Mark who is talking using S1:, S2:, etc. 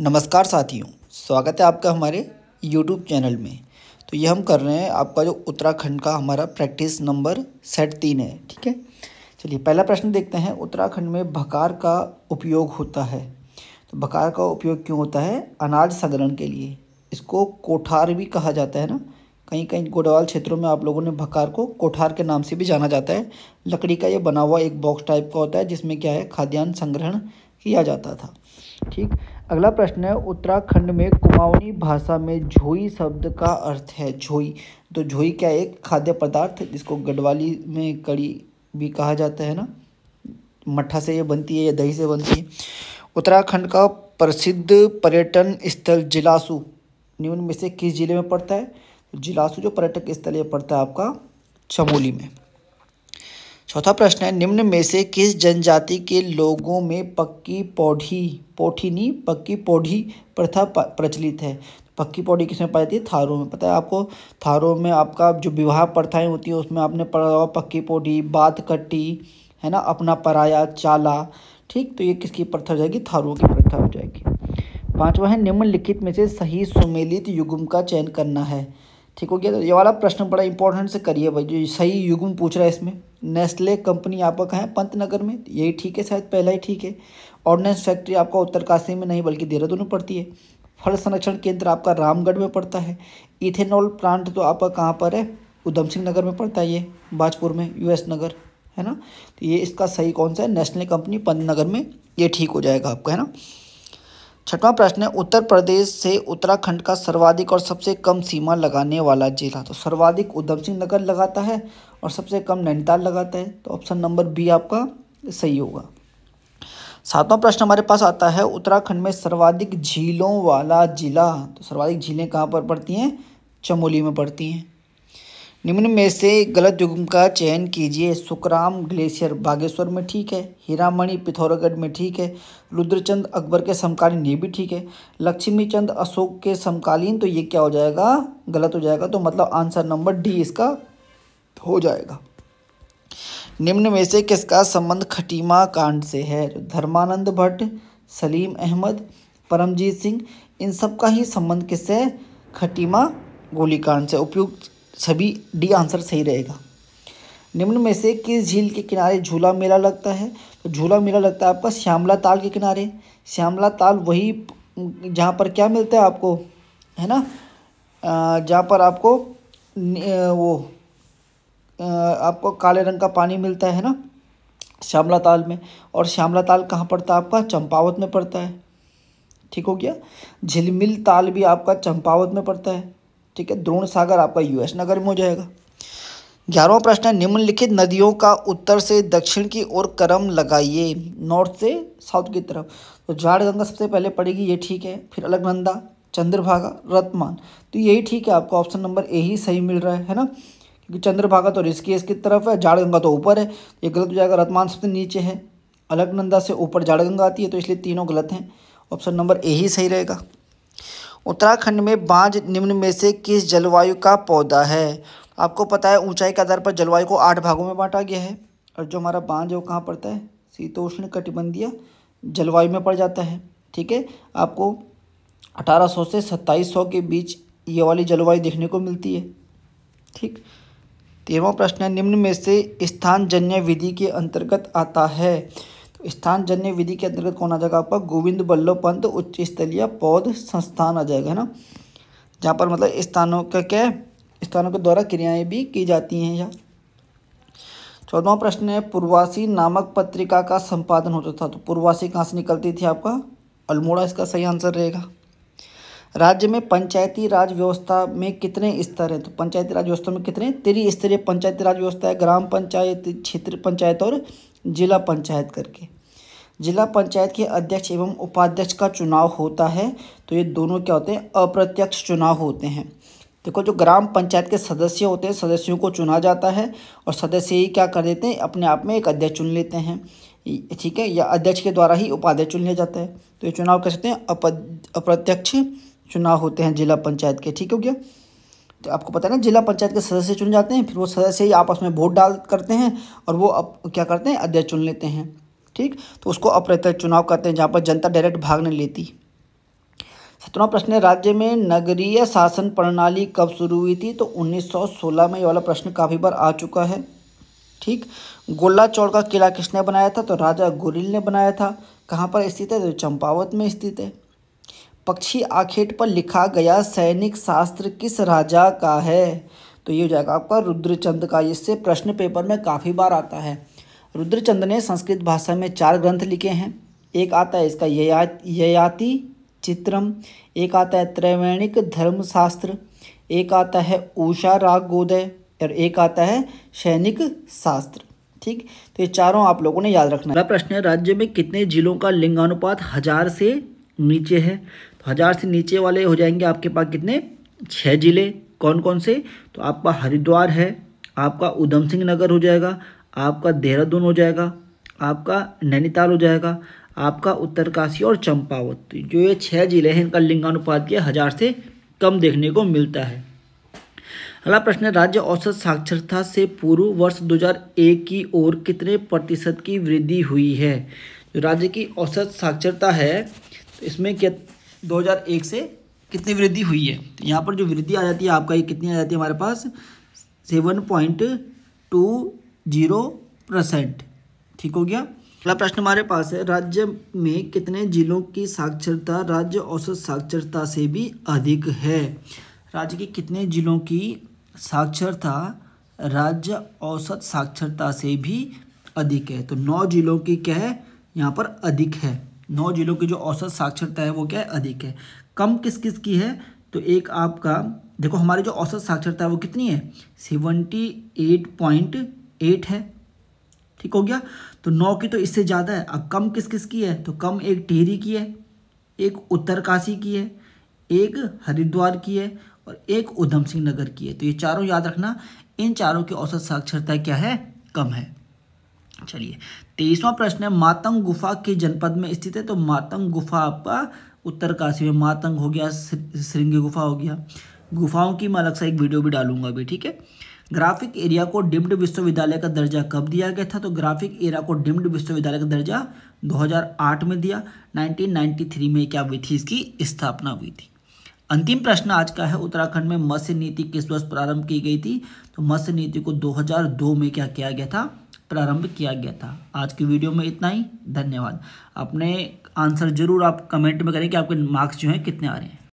S1: नमस्कार साथियों स्वागत है आपका हमारे यूट्यूब चैनल में तो ये हम कर रहे हैं आपका जो उत्तराखंड का हमारा प्रैक्टिस नंबर सेट तीन है ठीक है चलिए पहला प्रश्न देखते हैं उत्तराखंड में भकार का उपयोग होता है तो भकार का उपयोग क्यों होता है अनाज संग्रहण के लिए इसको कोठार भी कहा जाता है ना कहीं कहीं गोडवाल क्षेत्रों में आप लोगों ने भकार को कोठार के नाम से भी जाना जाता है लकड़ी का ये बना हुआ एक बॉक्स टाइप का होता है जिसमें क्या है खाद्यान्न संग्रहण किया जाता था ठीक अगला प्रश्न है उत्तराखंड में कुमाऊनी भाषा में झोई शब्द का अर्थ है झोई तो झोई क्या एक खाद्य पदार्थ जिसको गढ़वाली में कड़ी भी कहा जाता है ना मट्ठा से ये बनती है या दही से बनती है उत्तराखंड का प्रसिद्ध पर्यटन स्थल जिलासू निम्न में से किस जिले में पड़ता है जिलासू जो पर्यटक स्थल ये पड़ता है आपका चमोली में चौथा प्रश्न है निम्न में से किस जनजाति के लोगों में पक्की पौढ़ी पोठी नहीं पक्की पौढ़ी प्रथा प्रचलित है पक्की पौड़ी किसमें पाई जाती है थारों में पता है आपको थारों में आपका जो विवाह प्रथाएँ होती है उसमें आपने पढ़ा होगा पक्की पौड़ी बात कट्टी है ना अपना पराया चाला ठीक तो ये किसकी प्रथा हो जाएगी थारों की प्रथा हो जाएगी पांचवा है निम्नलिखित में से सही सुमेलित युगम का चयन करना है ठीक हो गया तो ये वाला प्रश्न बड़ा इंपॉर्टेंट से करिए भाई जो सही युगम पूछ रहा है इसमें नेस्ले कंपनी आपका कहाँ है पंतनगर में यही ठीक है शायद पहला ही ठीक है ऑर्डिनेंस फैक्ट्री आपका उत्तरकाशी में नहीं बल्कि देहरादून में पड़ती है फल संरक्षण केंद्र आपका रामगढ़ में पड़ता है इथेनॉल प्लांट तो आपका कहाँ पर है उधम सिंह नगर में पड़ता है ये बाजपुर में यूएस नगर है ना तो ये इसका सही कौन सा है नेशनल कंपनी पंतनगर में ये ठीक हो जाएगा आपका है ना छठवां प्रश्न है उत्तर प्रदेश से उत्तराखंड का सर्वाधिक और सबसे कम सीमा लगाने वाला जिला तो सर्वाधिक उधम सिंह नगर लगाता है और सबसे कम नैनीताल लगाता है तो ऑप्शन नंबर बी आपका सही होगा सातवां प्रश्न हमारे पास आता है उत्तराखंड में सर्वाधिक झीलों वाला जिला तो सर्वाधिक झीलें कहाँ पर पड़ती हैं चमोली में पड़ती हैं निम्न में से गलत युग्म का चयन कीजिए सुखराम ग्लेशियर बागेश्वर में ठीक है हीरामणि पिथौरागढ़ में ठीक है रुद्रचंद अकबर के समकालीन ये भी ठीक है लक्ष्मीचंद अशोक के समकालीन तो ये क्या हो जाएगा गलत हो जाएगा तो मतलब आंसर नंबर डी इसका हो जाएगा निम्न में से किसका संबंध खटीमा कांड से है धर्मानंद भट्ट सलीम अहमद परमजीत सिंह इन सब का ही संबंध किससे खटीमा गोलीकांड से उपयुक्त सभी डी आंसर सही रहेगा निम्न में से किस झील के किनारे झूला मेला लगता है तो झूला मेला लगता है आपका श्यामला ताल के किनारे श्यामला ताल वही जहाँ पर क्या मिलता है आपको है ना जहाँ पर आपको वो आपको काले रंग का पानी मिलता है ना श्यामला ताल में और श्यामला ताल कहाँ पड़ता है आपका चंपावत में पड़ता है ठीक हो गया झिलमिल ताल भी आपका चंपावत में पड़ता है ठीक है द्रोण सागर आपका यूएस नगर में हो जाएगा ग्यारहवा प्रश्न है निम्नलिखित नदियों का उत्तर से दक्षिण की ओर क्रम लगाइए नॉर्थ से साउथ की तरफ तो झाड़ गंगा सबसे पहले पड़ेगी ये ठीक है फिर अलगनंदा चंद्रभागा रतमान तो यही ठीक है आपको ऑप्शन नंबर ए ही सही मिल रहा है है ना क्योंकि चंद्रभागा तो रिस्की इसकी तरफ है झाड़ गंगा तो ऊपर है ये गलत हो जाएगा रतमान सबसे नीचे है अलगनंदा से ऊपर झाड़ गंगा आती है तो इसलिए तीनों गलत हैं ऑप्शन नंबर ए ही सही रहेगा उत्तराखंड में बांज निम्न में से किस जलवायु का पौधा है आपको पता है ऊंचाई के आधार पर जलवायु को आठ भागों में बांटा गया है और जो हमारा बांज है वो कहाँ पड़ता है शीतोष्ण कटिबंधीय जलवायु में पड़ जाता है ठीक है आपको 1800 से 2700 के बीच ये वाली जलवायु देखने को मिलती है ठीक तेरहवा प्रश्न है निम्न में से स्थान जन्य विधि के अंतर्गत आता है स्थान जन्य विधि के अंतर्गत कौन आ जाएगा आपका गोविंद बल्लभ पंत उच्च स्तरीय पौध संस्थान आ जाएगा है ना जहाँ पर मतलब स्थानों का क्या है स्थानों के द्वारा क्रियाएं भी की जाती हैं यहाँ चौदवा प्रश्न है पूर्वासी नामक पत्रिका का संपादन होता था तो पूर्वासी कहाँ से निकलती थी आपका अल्मोड़ा इसका सही आंसर रहेगा राज्य में पंचायती राज व्यवस्था में कितने स्तर हैं तो पंचायती राज व्यवस्था में कितने त्रिस्तरीय पंचायती राज व्यवस्था है ग्राम पंचायत क्षेत्र पंचायत और जिला पंचायत करके जिला पंचायत के अध्यक्ष एवं उपाध्यक्ष का चुनाव होता है तो ये दोनों क्या होते हैं अप्रत्यक्ष चुनाव होते हैं देखो जो ग्राम पंचायत के सदस्य होते हैं सदस्यों को चुना जाता है और सदस्य ही क्या कर देते हैं अपने आप में एक अध्यक्ष चुन लेते हैं ठीक है या अध्यक्ष के द्वारा ही उपाध्यक्ष चुन लिया जाता है तो ये चुनाव कह सकते हैं अप्रत्यक्ष चुनाव होते हैं जिला पंचायत के ठीक हो गया तो आपको पता है ना जिला पंचायत के सदस्य चुन जाते हैं फिर वो सदस्य ही आपस में वोट डाल करते हैं और वो अब क्या करते हैं अध्यक्ष चुन लेते हैं ठीक तो उसको अप्रत्यक्ष चुनाव करते हैं जहाँ पर जनता डायरेक्ट भाग नहीं लेती सत्रवा प्रश्न है राज्य में नगरीय शासन प्रणाली कब शुरू हुई थी तो 1916 में ये वाला प्रश्न काफ़ी बार आ चुका है ठीक गोला चौड़ का किला किसने बनाया था तो राजा गुरिल ने बनाया था कहाँ पर स्थित है तो चंपावत में स्थित है पक्षी आखेट पर लिखा गया सैनिक शास्त्र किस राजा का है तो ये हो जाएगा आपका रुद्रचंद का इससे प्रश्न पेपर में काफ़ी बार आता है रुद्रचंद ने संस्कृत भाषा में चार ग्रंथ लिखे हैं एक आता है इसका यया ययाति चित्रम एक आता है त्रैवेणिक धर्मशास्त्र एक आता है ऊषा राग गोदय और एक आता है सैनिक शास्त्र ठीक तो ये चारों आप लोगों ने याद रखना है प्रश्न है राज्य में कितने जिलों का लिंगानुपात हजार से नीचे है हज़ार से नीचे वाले हो जाएंगे आपके पास कितने छः ज़िले कौन कौन से तो आपका हरिद्वार है आपका उधम सिंह नगर हो जाएगा आपका देहरादून हो जाएगा आपका नैनीताल हो जाएगा आपका उत्तरकाशी और चंपावत तो जो ये छः जिले हैं इनका लिंगानुपात के हज़ार से कम देखने को मिलता है अगला प्रश्न है राज्य औसत साक्षरता से पूर्व वर्ष 2001 की ओर कितने प्रतिशत की वृद्धि हुई है जो राज्य की औसत साक्षरता है तो इसमें क्या 2001 से कितनी वृद्धि हुई है तो यहाँ पर जो वृद्धि आ जाती है आपका ये कितनी आ जाती है हमारे पास seven point two zero percent ठीक हो गया अगला प्रश्न हमारे पास है राज्य में कितने जिलों की साक्षरता राज्य औसत साक्षरता से भी अधिक है राज्य के कितने जिलों की साक्षरता राज्य औसत साक्षरता से भी अधिक है तो नौ जिलों की क्या है यहाँ पर अधिक है नौ जिलों की जो औसत साक्षरता है वो क्या है अधिक है कम किस किस की है तो एक आपका देखो हमारी जो औसत साक्षरता है वो कितनी है सेवेंटी एट पॉइंट एट है ठीक हो गया तो नौ की तो इससे ज़्यादा है अब कम किस किस की है तो कम एक टेहरी की है एक उत्तरकाशी की है एक हरिद्वार की है और एक उधम सिंह नगर की है तो ये चारों याद रखना इन चारों की औसत साक्षरता क्या है कम है चलिए तेईसवा प्रश्न है मातंग गुफा के जनपद में स्थित है तो मातंग गुफा आपका उत्तरकाशी में मातंग हो गया श्रृंग गुफा हो गया गुफाओं की मैं अलग सा एक वीडियो भी डालूंगा अभी ठीक है ग्राफिक एरिया को डिम्ड विश्वविद्यालय का दर्जा कब दिया गया था तो ग्राफिक एरिया को डिम्ड विश्वविद्यालय का दर्जा 2008 में दिया 1993 में क्या हुई थी इसकी स्थापना हुई थी अंतिम प्रश्न आज का है उत्तराखंड में मत्स्य नीति किस वर्ष प्रारंभ की गई थी तो मत्स्य नीति को 2002 में क्या किया गया था प्रारंभ किया गया था आज की वीडियो में इतना ही धन्यवाद अपने आंसर जरूर आप कमेंट में करें कि आपके मार्क्स जो हैं कितने आ रहे हैं